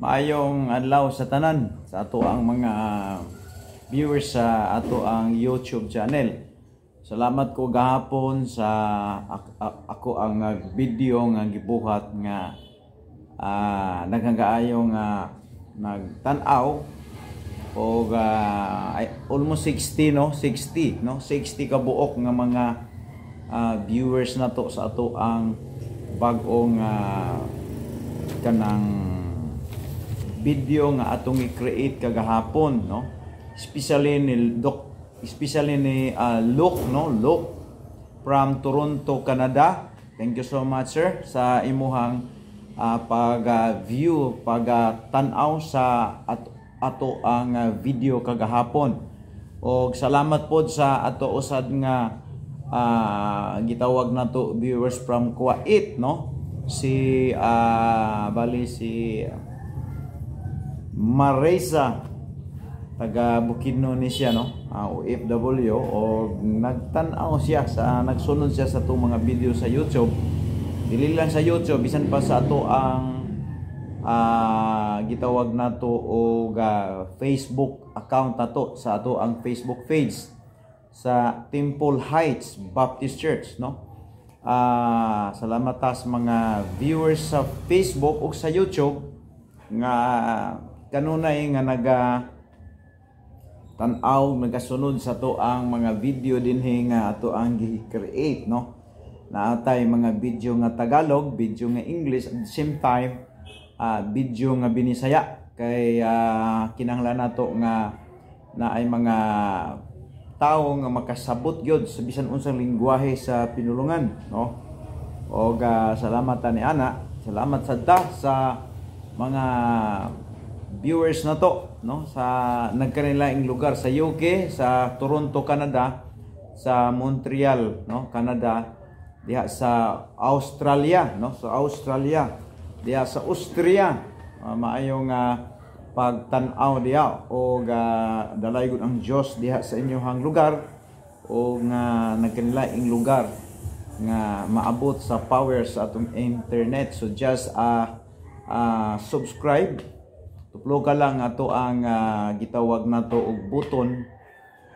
Maayong adlaw sa tanan sa ato ang mga ah, viewers sa ato ang YouTube channel. Salamat ko gahapon sa ah, ako ang video nga gibuhat nga uh, ah, naghangaayo nga nagtan-aw og uh, almost 60 no 60 no 60 ka buok nga mga uh, viewers na to sa ato ang bagong uh, kanang video nga atong i-create kagahapon no especially ni Doc especially ni uh, Luke no Luke from Toronto Canada thank you so much sir sa imuhang uh, pag-view uh, tanaw sa at ato ang uh, video kagahapon og salamat po sa ato usad nga uh, gitawag na to viewers from Kuwait no si uh, bali si uh, Maresa taga Bukidnon ni siya no uh, ah, OFW o nagtan-aw siya sa nagsunod siya sa itong mga video sa YouTube dili lang sa YouTube bisan pa sa ato ang uh, gitawag nato og uh, Facebook account nato sa ato ang Facebook page sa Temple Heights Baptist Church no uh, salamat ta sa mga viewers sa Facebook o sa YouTube nga kanunay nga naga tan-aw nagasunod sa to ang mga video dinhi nga ato ang gi-create no naatay mga video nga Tagalog video nga English at the same time uh, video nga Binisaya kay uh, kinahanglan nato nga na ay mga tao nga makasabot gyud sa bisan unsang lingguwahe sa pinulungan no og uh, salamat ani ana salamat sa da sa mga viewers na to no sa nagkanilaing lugar sa UK, sa Toronto, Canada, sa Montreal, no, Canada, diha sa Australia, no, sa Australia, diha sa Austria, uh, ah, maayong uh, pagtan-aw diha o uh, dalay gud ang Dios diha sa inyong lugar o nga uh, nagkanilaing lugar nga maabot sa power sa atong internet so just uh, uh, subscribe Tuplo ka lang ato ang uh, gitawag nato og button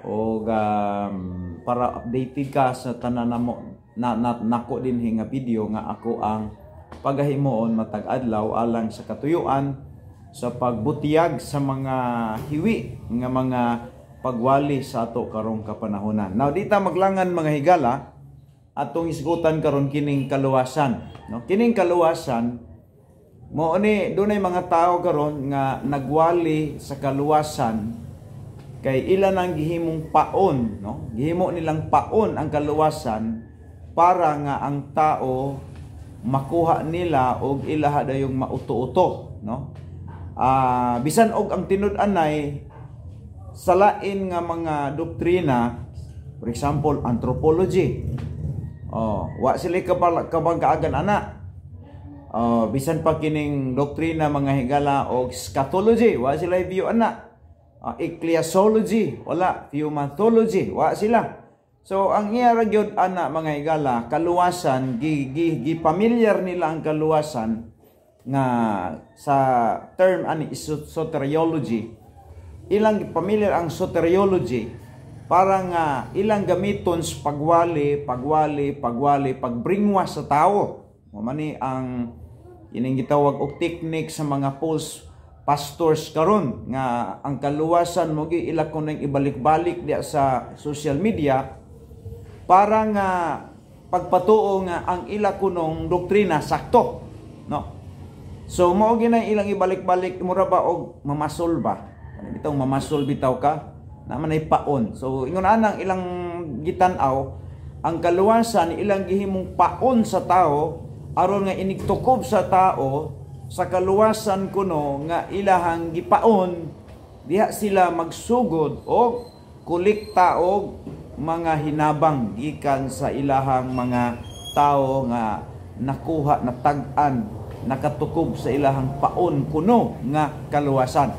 o um, para updated ka sa tanan namo na, na nako din nga video nga ako ang pagahimoon matag adlaw alang sa katuyuan sa pagbutiyag sa mga hiwi nga mga pagwali sa ato karong kapanahonan. Now dita maglangan mga higala atong isgutan karon kining kaluwasan. No kining kaluwasan mo ni dunay mga tao karon nga nagwali sa kaluwasan kay ilan ang gihimong paon, no? Gihimo nilang paon ang kaluwasan para nga ang tao makuha nila og ilaha dayong mauto-uto, no? Ah, uh, bisan og ang tinud-anay sa lain nga mga doktrina, for example, anthropology. Oh, wa sila kabang kaagan anak uh, bisan pa kining doktrina mga higala o scatology wa sila view ana uh, ah, ecclesiology wala theomatology wa sila so ang iya ra gyud ana mga higala kaluwasan gipamilyar gi, gi, nila ang kaluwasan nga sa term ani soteriology ilang familiar ang soteriology para nga ilang gamiton sa pagwali, pagwali, pagwali, pagbringwas sa tao. Mamani ang Ining gitawag og technique sa mga false pastors karon nga ang kaluwasan mo gi ila ko ibalik-balik diya sa social media para nga pagpatuo nga ang ila kunong doktrina sakto no so mao gi na ilang ibalik-balik mura ba og mamasol ba bitaw ano mamasol bitaw ka naman ay paon so ingon anang ilang gitan-aw ang kaluwasan ilang gihimong paon sa tao aron nga inigtukob sa tao sa kaluwasan kuno nga ilahang gipaon diha sila magsugod og kolekta og mga hinabang gikan sa ilahang mga tao nga nakuha na tag-an nakatukob sa ilahang paon kuno nga kaluwasan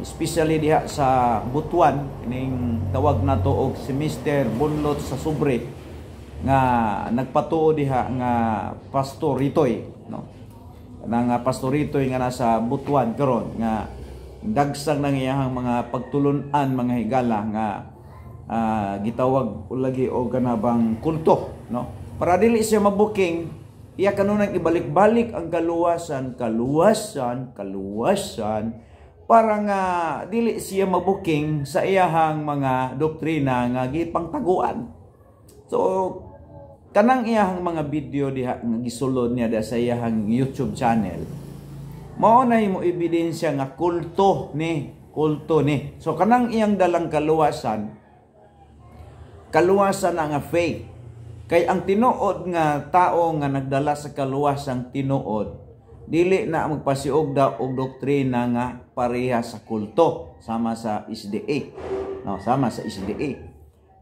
especially diha sa Butuan ning tawag nato og semester bunlot sa sobre nga nagpatuod diha nga pastor Ritoy no nga pastor Ritoy nga nasa Butuan karon nga dagsang nang iyahang mga pagtulunan mga higala nga uh, gitawag ulagi og kanabang kulto no para dili siya mabuking iya kanunang ibalik-balik ang kaluwasan kaluwasan kaluwasan para nga dili siya mabuking sa iyahang mga doktrina nga gipangtaguan So, kanang iyahang mga video diha nga gisulod niya da sa iyahang YouTube channel mao na mo ebidensya nga kulto ni kulto ni so kanang iyang dalang kaluwasan kaluwasan nga fake kay ang tinuod nga tao nga nagdala sa kaluwasang tinuod dili na magpasiog da og doktrina nga pareha sa kulto sama sa SDA no sama sa SDA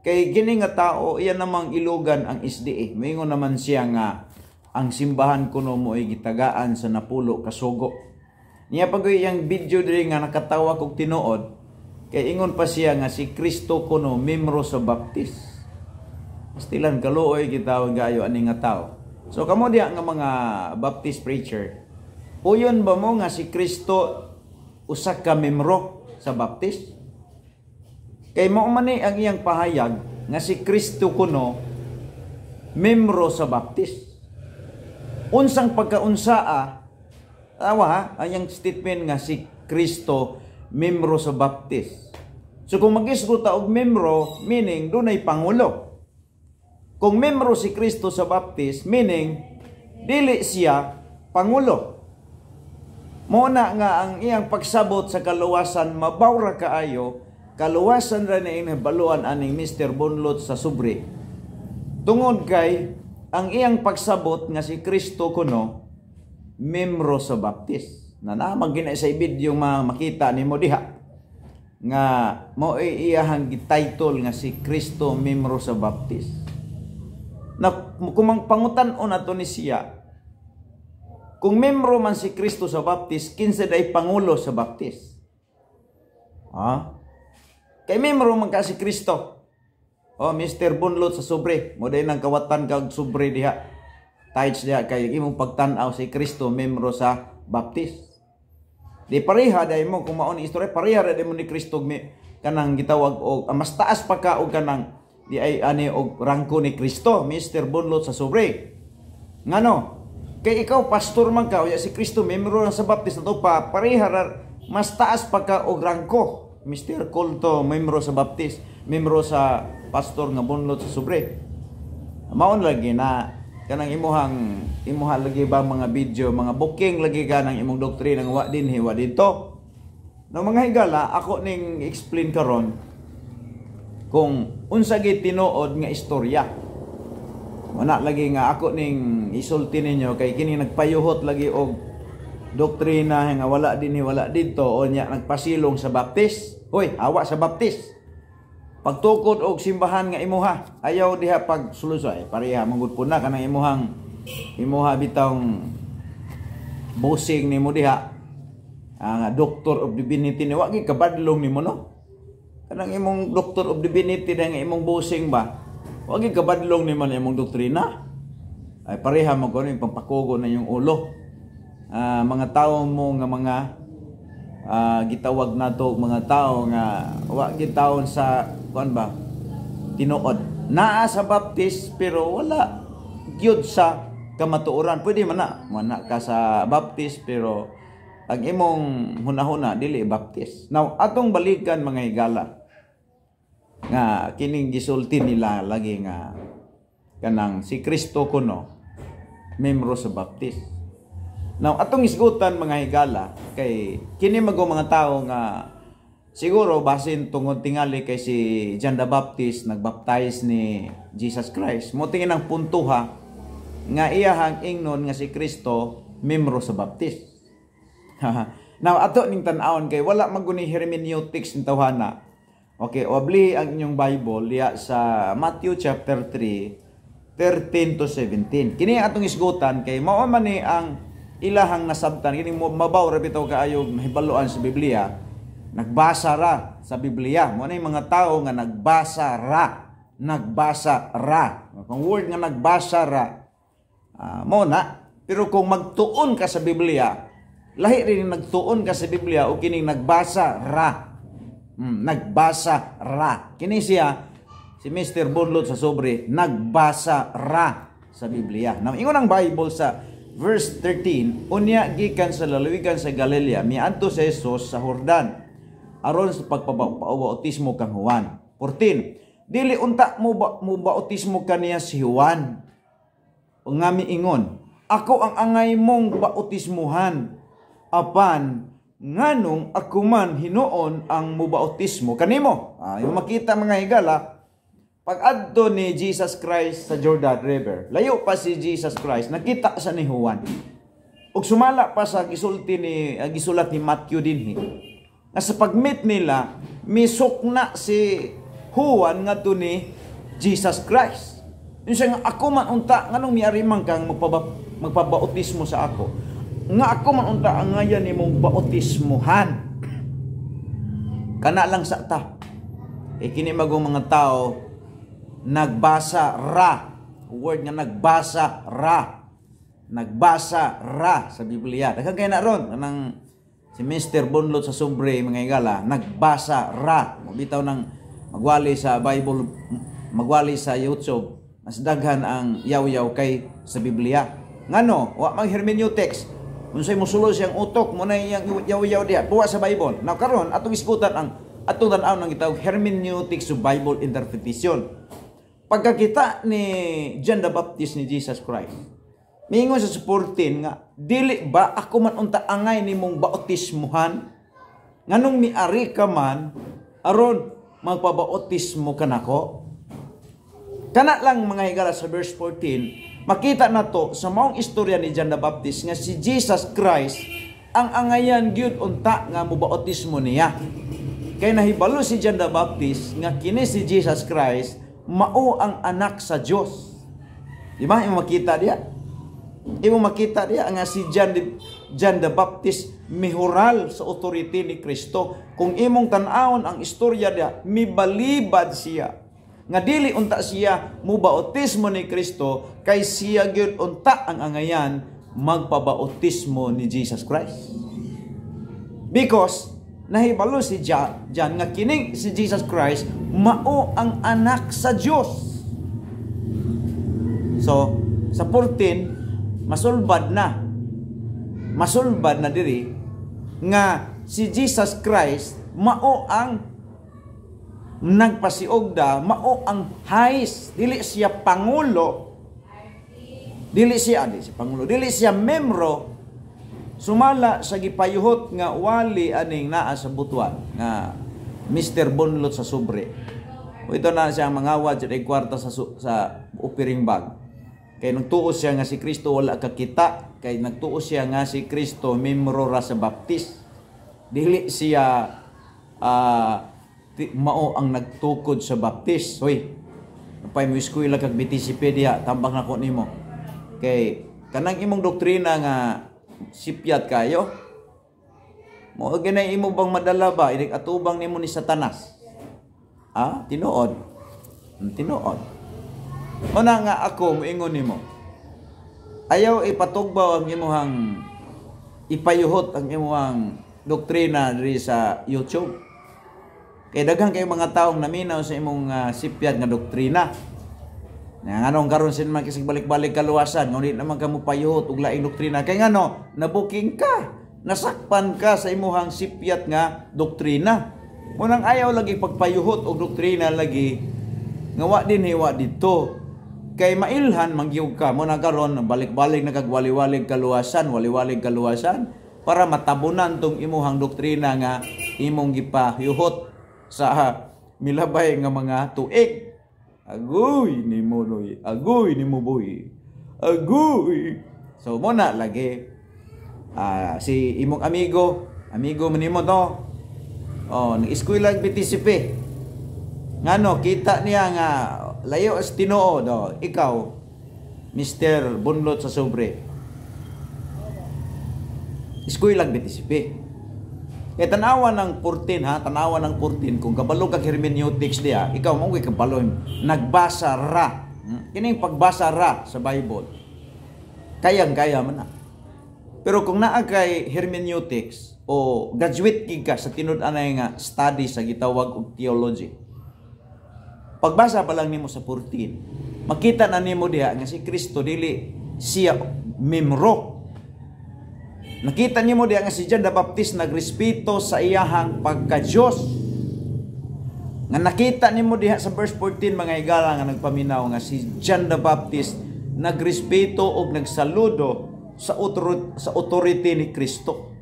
Kay gini nga tao, iya namang ilogan ang SDA. Eh. Mingon naman siya nga, ang simbahan kuno mo ay gitagaan sa napulo kasugo. Niya pag iyang video diri nga nakatawa kog tinuod, kay ingon pa siya nga si Kristo kuno membro sa Baptist. Pastilan kaluoy gitawag kayo ani nga tao. So kamo diya nga mga Baptist preacher, uyon ba mo nga si Kristo usa ka membro sa baptis? Kay mo man ang iyang pahayag nga si Kristo kuno membro sa Baptist. Unsang pagkaunsaa awa ang statement nga si Kristo membro sa Baptist. So kung magisgo ta og membro, meaning dunay pangulo. Kung membro si Kristo sa Baptist, meaning dili siya pangulo. Mo na nga ang iyang pagsabot sa kaluwasan mabawra kaayo kaluwasan ra na inabaluan aning Mr. Bonlot sa subre. Tungod kay ang iyang pagsabot nga si Kristo kuno membro sa Baptist. Na namang gina sa ibid yung makita ni mo diha nga mo iyahang title nga si Kristo membro sa Baptist. Na kumang pangutan on ato ni siya kung membro man si Kristo sa Baptist, kinsa day pangulo sa Baptist. Ha? Kay may marumang ka si Kristo. Oh, Mr. Bunlot sa sobre. Mo din ang kawatan kag sobre diha. Tides diha kay imong pagtan-aw si Kristo membro sa baptist. Di pareha dai mo kung mao ni istorya pareha ra mo ni Kristo mi kanang gitawag og ah, mas taas pa ka og kanang di ay ani og rangko ni Kristo, Mr. Bunlot sa sobre. Ngano? Kay ikaw pastor man ka o si Kristo membro sa baptist na to pa pareha ra mas taas pa ka og rangko Mr. Colto, membro sa Baptist, membro sa pastor nga bunlot sa Subre. Maon lagi na kanang imuhang imuha lagi ba mga video, mga booking lagi ka ng imong doktrina nga wa din hiwa dito. No mga higala, ako ning explain karon kung unsa gid tinuod nga istorya. Wala lagi nga ako ning isulti ninyo kay kini nagpayuhot lagi og doktrina nga wala din wala dito o niya nagpasilong sa baptist hoy awa sa baptist pagtukod og simbahan nga imuha ayaw diha pag sulusay eh, pareha mangud po na kanang imuhang imuha bitang busing nimo diha ang ah, uh, doctor of divinity ni wagi kabadlong nimo no kanang imong doctor of divinity na imong bosing ba wagi kabadlong nimo imong doktrina ay pareha mo kuno pampakugo na yung ulo uh, mga tao mo nga mga uh, gitawag nato mga tao nga wa gitawon sa kuan ba tinuod naa sa baptist pero wala gyud sa kamatuoran pwede man na man ka sa baptist pero ang imong hunahuna dili baptist now atong balikan mga higala nga kining gisulti nila lagi nga kanang si Kristo kuno membro sa baptist Now, atong isgutan mga higala kay kini mago mga tao nga siguro basin tungod tingali kay si John the Baptist nagbaptize ni Jesus Christ. Mo tingin ang puntuha nga iyahang ingnon nga si Kristo membro sa Baptist. Now, ato ning tan-awon kay wala maguni hermeneutics ng tawhana. Okay, wabli ang inyong Bible liya sa Matthew chapter 3 13 to 17. Kini atong isgutan kay mao man ni ang ilahang nasabtan kini mabaw ra bitaw kaayo mahibaloan sa Biblia nagbasa ra sa Biblia mo na mga tao nga nagbasa ra nagbasa ra kung word nga nagbasa ra uh, mo na pero kung magtuon ka sa Biblia lahi rin nagtuon ka sa Biblia o kining nagbasa ra mm, nagbasa ra kini siya si Mr. Bunlot sa sobre nagbasa ra sa Biglia. Nang ingon ang Bible sa verse 13, unya gikan sa lalawigan sa Galilea miadto si Jesus sa Jordan aron sa pagpabautismo kang Juan. 14. Dili unta mo ba, mo bautismo kaniya si Juan. ngami ingon ako ang angay mong bautismuhan apan nganong ako man hinuon ang mubautismo kanimo. Ah, yung makita mga higala, pag adto ni Jesus Christ sa Jordan River, layo pa si Jesus Christ, nakita sa ni Juan. Ug sumala pa sa gisulti ni ah, gisulat ni Matthew dinhi. Nga sa pagmeet nila, misok na si Juan nga to ni Jesus Christ. Yun siya nga ako man unta nganong miari man kang magpaba, magpabautismo sa ako. Nga ako man unta ang ngayon imong bautismohan. Kana lang sa ta. E kini magong mga tao nagbasa ra. Word nga nagbasa ra. Nagbasa ra sa Biblia. Daghang kay na ron anang si Mr. Bonlot sa Sumbre mga igala nagbasa ra. Mabitaw nang magwali sa Bible, magwali sa YouTube. Mas daghan ang yaw-yaw kay sa Biblia. Ngano, wa mang hermeneutics. Unsay musulod siyang utok mo na iyang yaw-yaw diha buwa sa Bible. na karon atong isgutan ang atong tan-aw nang gitawag hermeneutics of Bible interpretation pagkakita ni John the Baptist ni Jesus Christ, mingon sa 14 nga, dili ba ako man unta angay ni mong bautismuhan? Nganong miari ka man, aron magpabautismo ka nako? Kana lang mga higala sa verse 14, makita na to sa maong istorya ni John the Baptist nga si Jesus Christ ang angayan gyud unta nga mubautismo niya. Kay nahibalo si John the Baptist nga kini si Jesus Christ mao ang anak sa Dios. Di ba? Imo makita dia. Imo makita dia nga si John the, John the Baptist mihural sa authority ni Kristo. Kung imong tan-awon ang istorya dia, mibalibad siya nga dili unta siya mubautismo ni Kristo kay siya gyud unta ang angayan magpabautismo ni Jesus Christ. Because nahibalo si John, John nga kining si Jesus Christ mao ang anak sa Dios. So, sa 14 masulbad na masulbad na diri nga si Jesus Christ mao ang nagpasiogda mao ang highest dili siya pangulo dili siya di si pangulo dili siya membro sumala sa gipayuhot nga wali aning naa sa butuan nga Mr. Bonlot sa sobre. O ito na siya mangawad sa kwarta sa, sa upiring bag. Kay nagtuos siya nga si Kristo wala kakita. Kay nagtuos siya nga si Kristo membro ra sa baptist. Dili siya uh, mao ang nagtukod sa baptist. Hoy, napay mo eskwela kag BTCpedia, tambang nako nimo. Kay kanang imong doktrina nga sipyat kayo. Mo ginay imo bang madala ba inig atubang nimo ni Satanas? Ha? Tinuod. Hmm, tinuod. Una nga ako moingon nimo. Ayaw ipatugbaw ang imong ipayuhot ang imong doktrina diri sa YouTube. Kay daghan kay mga taong naminaw sa imong uh, ah, sipyat nga doktrina. Nga anong karon sin man kisig balik-balik kaluwasan, ngunit naman kamo payuhot og laing doktrina. Kay ngano, nabuking ka, nasakpan ka sa imuhang sipyat nga doktrina. Munang ayaw lagi pagpayuhot og doktrina lagi nga din hiwa dito. Kay mailhan mangyog ka mo karon balik-balik na kagwali-walig kaluwasan, wali-walig kaluwasan para matabunan tong imuhang doktrina nga imong gipayuhot sa milabay nga mga tuig. Agoy ni Muloy. Agoy ni Muboy. Agoy. So mo lagi uh, si imong amigo, amigo mo ni mo, to. Oh, nag-school lang bitisipi. Ngano kita niya nga layo as Tinoo do. Ikaw Mr. Bunlot sa sobre. School lang bitisipi. Kaya tanawa ng kurtin ha, tanawa ng kurtin kung kabalo ka hermeneutics diya, ikaw mo kay kabalo nagbasa ra. Hmm? pagbasa ra sa Bible. Kayang kaya man na. Pero kung naa kay hermeneutics o graduate gid ka sa tinud-anay nga study sa gitawag og theology. Pagbasa pa lang nimo sa kurtin, makita na nimo diha nga si Kristo dili siya memro Nakita niyo mo diya nga si John the Baptist nagrespeto sa iyahang pagka Dios. Nga nakita nimo diha sa verse 14 mga higala nga nagpaminaw nga si John the Baptist nagrespeto og nagsaludo sa authority, sa authority ni Kristo.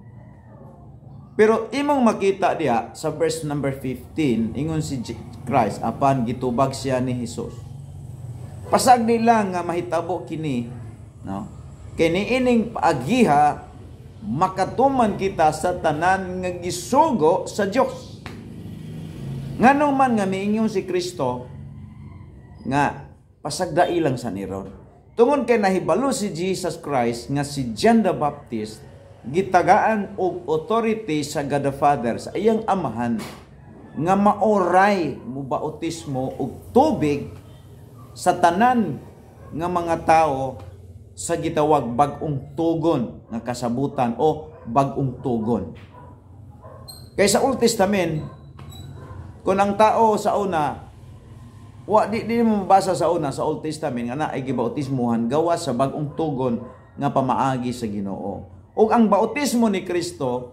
Pero imong makita diha sa verse number 15 ingon si Christ apan gitubag siya ni Hesus. Pasag nila nga mahitabo kini no Kini ining paagiha makatuman kita sa tanan nga gisugo sa Dios. Nganong man nga miingon si Kristo nga pasagda ilang sa niron. Tungod kay nahibalo si Jesus Christ nga si John the Baptist gitagaan og authority sa God the Father sa iyang amahan nga maoray mo bautismo og tubig sa tanan nga mga tao sa gitawag bagong tugon nga kasabutan o bagong tugon. Kay sa Old Testament, kung ang tao sa una, wa di, di mo mabasa sa una sa Old Testament nga na ay gibautismuhan gawa sa bagong tugon nga pamaagi sa Ginoo. Ug ang bautismo ni Kristo,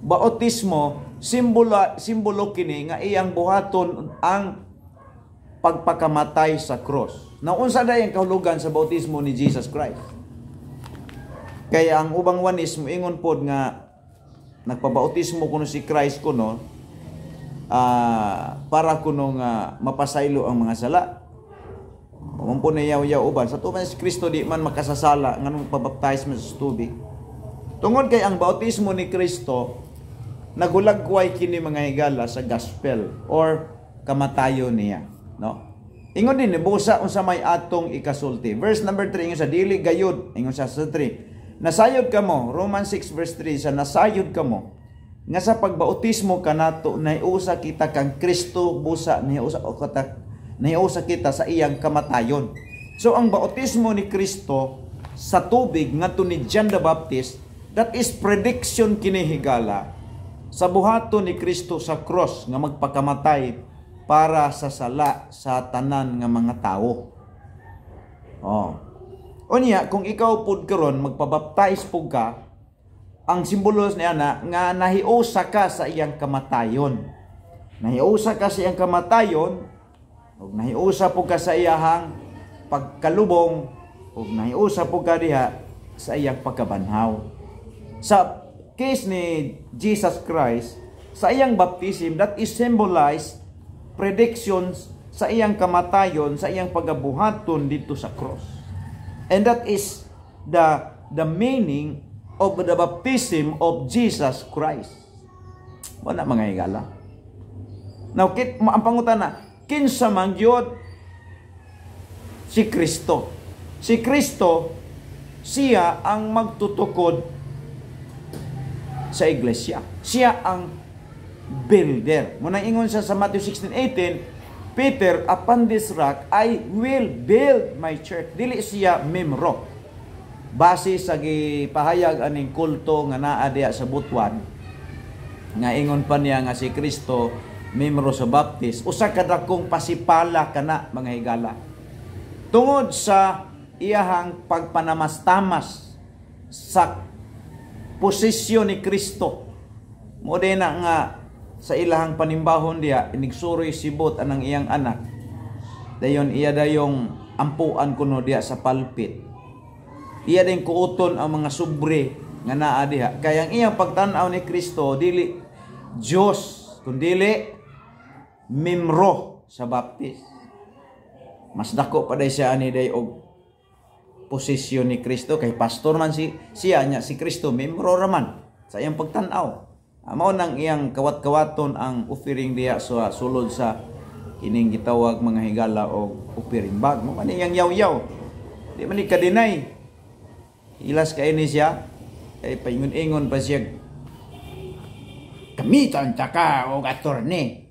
bautismo simbolo simbolo kini nga iyang buhaton ang pagpakamatay sa cross na unsa dayang kahulugan sa bautismo ni Jesus Christ. Kaya ang ubang wanis mo ingon pod nga nagpabautismo kuno si Christ kuno uh, para kuno nga uh, mapasaylo ang mga sala. Huwag po nayaw-yaw uban. Sa tuman si Kristo di man makasasala nga nung pabaptize mo sa tubig. Tungod kay ang bautismo ni Kristo naghulagway kini mga higala sa gospel or kamatayo niya. No? Ingon din, busa unsa may atong ikasulti. Verse number 3, ingon sa dili gayud, ingon sa 3. Nasayod kamo, Romans 6 verse 3, sa nasayod kamo. Nga sa pagbautismo kanato naiusa kita kang Kristo busa naiusa o kata naiusa kita sa iyang kamatayon. So ang bautismo ni Kristo sa tubig nga ngadto ni John the Baptist that is prediction kini higala sa buhaton ni Kristo sa cross nga magpakamatay para sa sala sa tanan nga mga tao. Oh. O niya, kung ikaw pud karon magpabaptize pud ka, ang simbolo niya na nga nahiusa ka sa iyang kamatayon. Nahiusa ka sa iyang kamatayon, ug nahiusa pud ka sa iyang pagkalubong, ug nahiusa pud ka diha sa iyang pagkabanhaw. Sa case ni Jesus Christ, sa iyang baptism, that is symbolized predictions sa iyang kamatayon, sa iyang pagabuhaton dito sa cross. And that is the the meaning of the baptism of Jesus Christ. Wala mga higala. Now, kit, ang pangutan na, kinsa mangyot si Kristo. Si Kristo, siya ang magtutukod sa iglesia. Siya ang builder. Muna ingon siya sa Matthew 16:18, Peter, upon this rock, I will build my church. Dili siya memro. Base sa gipahayag aning kulto nga naa diya sa Butuan. nga ingon pa niya nga si Kristo memro sa Baptist, usa kadakong pasipala kana mga higala. Tungod sa iyahang pagpanamastamas sa posisyon ni Kristo. Mo na nga sa ilahang panimbahon diya inigsuri sibot anang iyang anak dayon iya dayong ampuan kuno diya sa palpit iya din kuuton ang mga subre nga naa diha kay ang iyang pagtan-aw ni Kristo dili Dios kundili mimro sa baptis mas dako pa day siya ani day og posisyon ni Kristo kay pastor man si siya nya si Kristo mimro raman sa iyang pagtan-aw Ah, mao nang iyang kawat-kawaton ang offering diya sa sulod sa ining gitawag mga higala o offering bag. mo man iyang yaw-yaw. Di man ka dinay. Ilas ka ini siya kay paingon-ingon pa siya. Kamitan ta ka og attorney.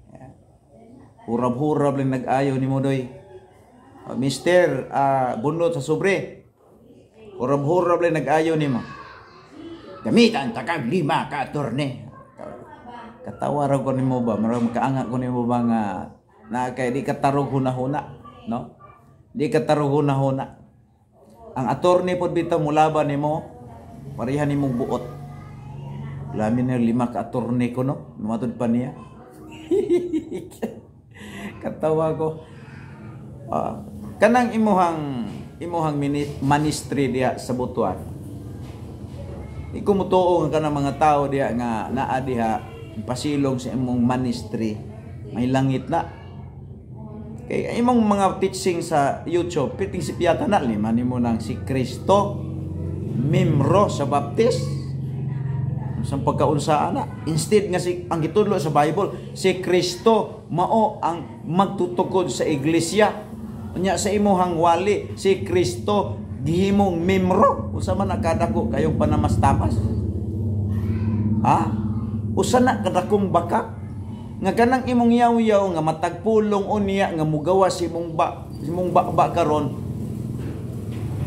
Hurab-hurab lang nag-ayo ni Modoy. Ah, mister uh, bunot sa sobre. Hurab-hurab lang nag-ayo ni mo. Gamitan ta kag lima ka atorne katawa ra ko nimo ba maro makaanga ko nimo ba nga na kay di katarog huna-huna no di katarog huna-huna ang attorney pod bitaw mulaban nimo pareha nimo buot lamin na lima ka attorney ko no matod pa niya katawa ko ah, kanang imuhang imuhang ministry diha sa butuan ikaw mo tuong ka ng mga tao diha nga naadiha pasilog sa imong ministry may langit na kay imong mga teaching sa YouTube piting si piyata na lima nimo nang si Kristo mimro sa baptist sa pagkaunsa ana instead nga si ang gitudlo sa Bible si Kristo mao ang magtutukod sa iglesia nya sa imong wali si Kristo gihimong mimro usa man nakadako kayong panamastapas ha usana kadakong baka nga kanang imong yaw-yaw nga matagpulong unya nga mugawa si imong ba si imong bakba karon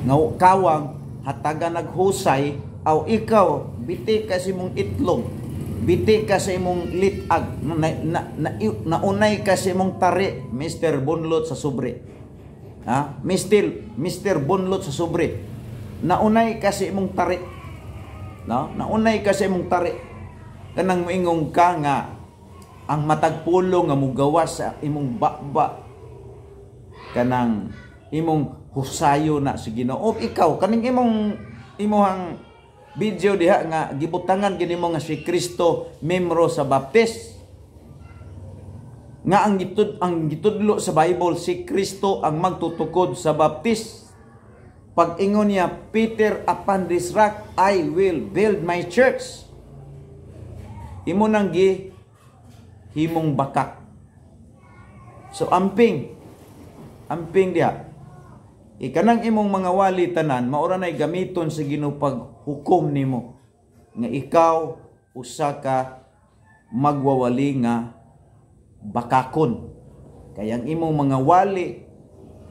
nga kawang hataga naghusay aw ikaw biti ka si imong itlog biti ka sa imong litag na, na, na, naunay ka sa imong tari Mr. Bunlot sa sobre ha Mr. Mr. Bunlot sa sobre naunay ka sa imong tari no naunay ka sa imong tari kanang maingong ka nga ang matagpulo nga mugawas sa imong bakba kanang imong husayo na si Ginoo ikaw kaning imong imong video diha nga gibutangan gini mo nga si Kristo membro sa baptist nga ang gitud ang gitudlo sa Bible si Kristo ang magtutukod sa baptist pag ingon niya Peter upon this rock I will build my church Imo nang gi himong bakak. So amping. Amping dia. Ikanang imong mga wali tanan maura nay gamiton sa Ginoo paghukom nimo nga ikaw usa ka magwawali nga bakakon. Kaya ang imong mga wali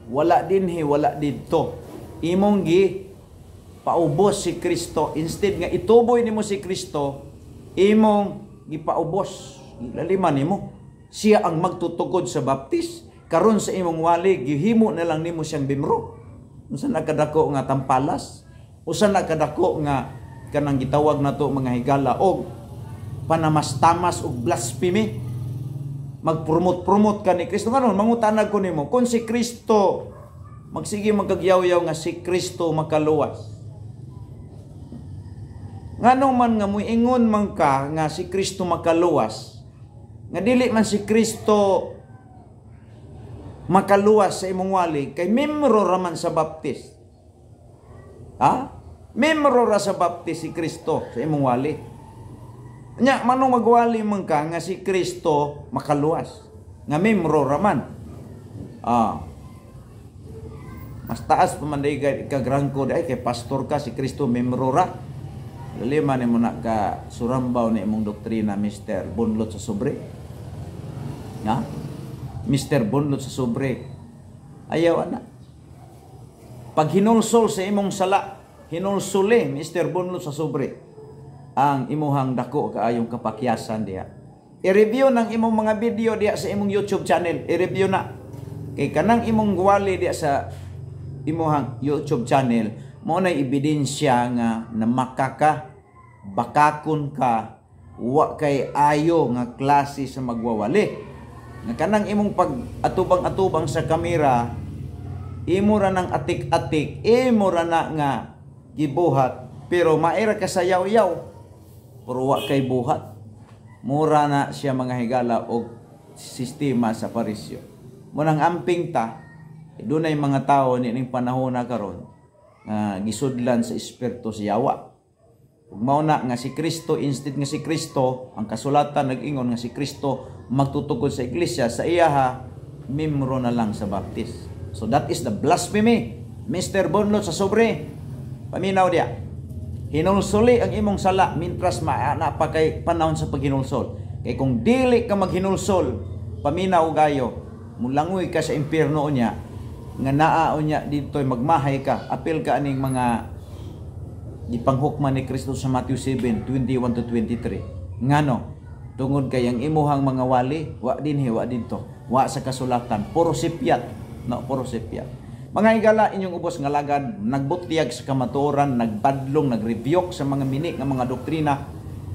wala din he wala didto. Imong gi paubos si Kristo instead nga ituboy nimo si Kristo imong gipaubos laliman nimo siya ang magtutukod sa baptis karon sa imong wali gihimo na lang nimo siyang bimro unsa nakadako nga tampalas usa nakadako nga kanang gitawag nato mga higala og panamastamas og blasphemy magpromote-promote ka ni Kristo karon mangutanag ko nimo kung si Kristo magsige magkagyaw nga si Kristo makaluwas Ngano man nga mo ingon man ka nga si Kristo makaluwas. Nga dili man si Kristo makaluwas sa imong wali kay membro ra man sa baptist. Ha? Membro ra sa baptist si Kristo sa imong wali. Nya manong magwali man ka nga si Kristo makaluwas. Nga membro ra man. Ah. Mas taas pa man kay kagrangko dai kay pastor ka si Kristo membro ra. Lalima ni mo ka surambaw ni imong doktrina, Mr. Bunlot sa sobre. Ha? Mr. Bunlot sa sobre. Ayaw na. Pag hinulsol sa imong sala, hinulsuli, eh, Mr. Bunlot sa sobre, ang imuhang dako kaayong kapakyasan diha. I-review ng imong mga video diha sa imong YouTube channel. I-review na. Kay kanang imong gwali diha sa imuhang YouTube channel, mo na ebidensya nga na makaka bakakon ka wa kay ayo nga klase sa magwawali. Nga kanang imong pag atubang-atubang sa kamera imo ra nang atik-atik, imo ra na nga gibuhat pero maira ka sayaw-yaw pero wa kay buhat. Mura na siya mga higala og sistema sa parisyo. nang amping ta, eh, dunay mga tao ni ning panahon na karon nga gisudlan sa espiritu sa yawa. Ug mao na nga si Kristo instead nga si Kristo ang kasulatan nag-ingon nga si Kristo magtutukod sa iglesia sa iyaha mimro na lang sa baptis. So that is the blasphemy. Mr. Bonlot sa sobre. Paminaw dia. Hinulsuli ang imong sala mintras maana pa kay panahon sa paghinulsol. Kay kung dili ka maghinulsol, paminaw gayo, mulangoy ka sa impierno niya nga naao niya ditoy magmahay ka apil ka aning mga ipanghukman ni Kristo sa Matthew 7:21 21 to 23 ngano tungod kay ang imuhang mga wali wa din hi wa dito wa sa kasulatan puro sipyat no puro sipyat mga higala inyong ubos nga lagad nagbutyag sa kamatuoran nagbadlong nagrebyok sa mga mini nga mga doktrina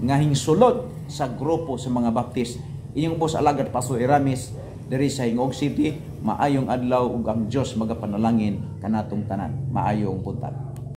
nga hingsulod sa grupo sa mga Baptist inyong ubos alagad paso iramis diri sa Hingog City. Maayong adlaw ug ang Dios magapanalangin kanatong tanan. Maayong buntag.